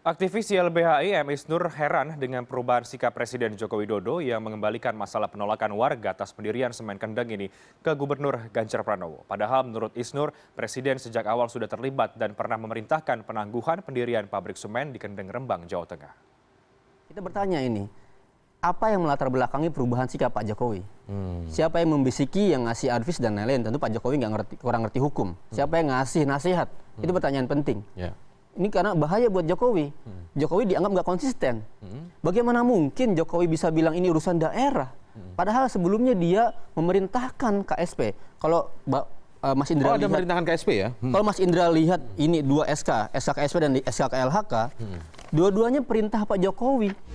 Aktivis YLBHI M. Isnur heran dengan perubahan sikap Presiden Joko Widodo yang mengembalikan masalah penolakan warga atas pendirian semen kendeng ini ke Gubernur Ganjar Pranowo. Padahal menurut Isnur, Presiden sejak awal sudah terlibat dan pernah memerintahkan penangguhan pendirian pabrik semen di Kendeng Rembang, Jawa Tengah. Kita bertanya ini, apa yang melatar belakangi perubahan sikap Pak Jokowi? Hmm. Siapa yang membisiki, yang ngasih advis dan lain-lain? Tentu Pak Jokowi nggak ngerti, kurang ngerti hukum. Hmm. Siapa yang ngasih nasihat? Hmm. Itu pertanyaan penting. Yeah ini karena bahaya buat Jokowi. Hmm. Jokowi dianggap nggak konsisten. Hmm. Bagaimana mungkin Jokowi bisa bilang ini urusan daerah? Hmm. Padahal sebelumnya dia memerintahkan KSP. Kalau uh, Mas Indra oh, lihat, ada memerintahkan KSP ya? Hmm. Kalau Mas Indra lihat ini dua SK, SK KSP dan SK KLHK, hmm. dua-duanya perintah Pak Jokowi.